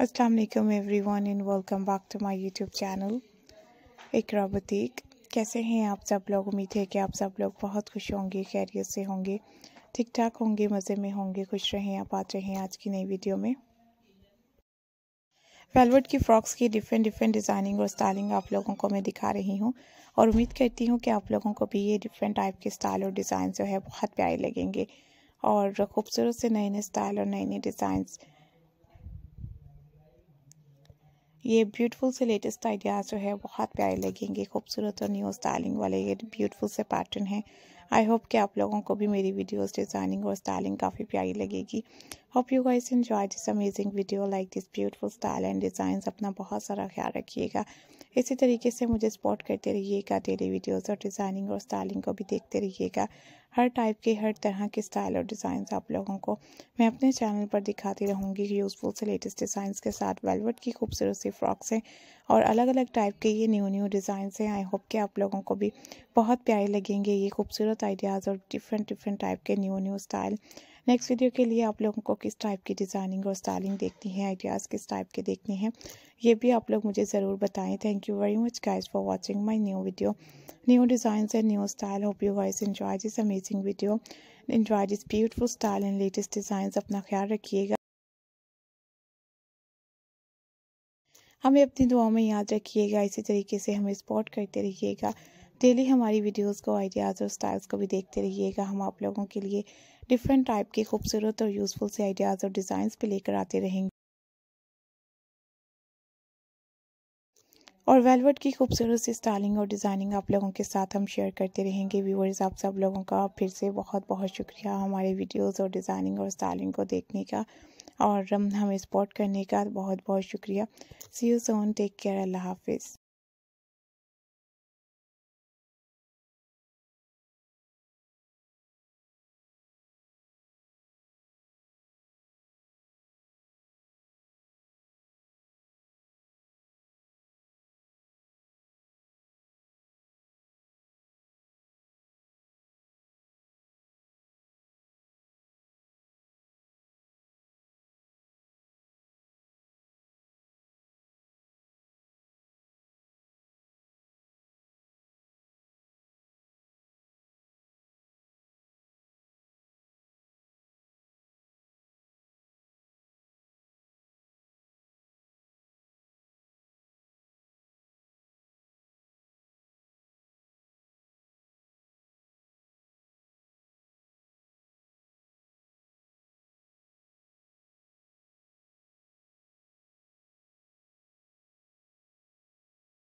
Aslam everyone and welcome back to my YouTube channel Iqra बतीक कैसे हैं आप सब लोग उम्मीद है कि आप सब लोग बहुत खुश होंगे खैरियत से होंगे ठीक ठाक होंगे मज़े में होंगे खुश रहें आप आते हैं आज की नई वीडियो में वेलवेट की फ़्रॉक्स की डिफरेंट डिफरेंट डिज़ाइनिंग और स्टाइलिंग आप लोगों को मैं दिखा रही हूँ और उम्मीद करती हूँ कि आप लोगों को भी ये डिफरेंट टाइप के स्टाइल और डिज़ाइन जो है बहुत प्यारे लगेंगे और खूबसूरत से नए नए स्टाइल और नए नए डिज़ाइंस ये ब्यूटीफुल से लेटेस्ट आइडियाज़ जो है बहुत प्यारे लगेंगे खूबसूरत और न्यू स्टाइलिंग वाले ये ब्यूटीफुल से पैटर्न है आई होप कि आप लोगों को भी मेरी वीडियोस डिज़ाइनिंग और स्टाइलिंग काफ़ी प्यारी लगेगी hope you guys enjoy this amazing video like this beautiful style and design अपना बहुत सारा ख्याल रखिएगा इसी तरीके से मुझे सपोर्ट करते रहिएगा डेली वीडियोज़ और डिज़ाइनिंग और स्टाइलिंग को भी देखते रहिएगा हर टाइप के हर तरह के स्टाइल और डिज़ाइंस आप लोगों को मैं अपने चैनल पर दिखाती रहूँगी यूज़फुल से लेटेस्ट डिज़ाइंस के साथ वेलवेट की खूबसूरत सी फ्रॉक्स हैं और अलग अलग टाइप के ये न्यू न्यू डिज़ाइन हैं आई होप कि आप लोगों को भी बहुत प्यारे लगेंगे ये खूबसूरत आइडियाज़ और डिफरेंट डिफरेंट टाइप के new new style next video के लिए आप लोगों को किस टाइप की डिज़ाइनिंग और स्टाइलिंग देखनी है आइडियाज़ किस टाइप के देखने हैं ये भी आप लोग मुझे ज़रूर बताएं thank you very much guys for watching my new video new design and new style hope you guys enjoy this amazing video enjoy this beautiful style and latest design अपना ख्याल रखिएगा हमें अपनी दुआ में याद रखिएगा इसी तरीके से हमें सपोर्ट करते रहिएगा डेली हमारी वीडियोस को आइडियाज़ और स्टाइल्स को भी देखते रहिएगा हम आप लोगों के लिए डिफरेंट टाइप के खूबसूरत और यूज़फुल से आइडियाज़ और डिज़ाइंस भी लेकर आते रहेंगे और वेलवेट की खूबसूरत सी स्टाइलिंग और डिज़ाइनिंग आप लोगों के साथ हम शेयर करते रहेंगे व्यूअर्स आप सब लोगों का फिर से बहुत बहुत शुक्रिया हमारे वीडियोस और डिज़ाइनिंग और स्टाइलिंग को देखने का और हमें सपोर्ट करने का बहुत बहुत शुक्रिया see you soon take care अल्लाह हाफिज़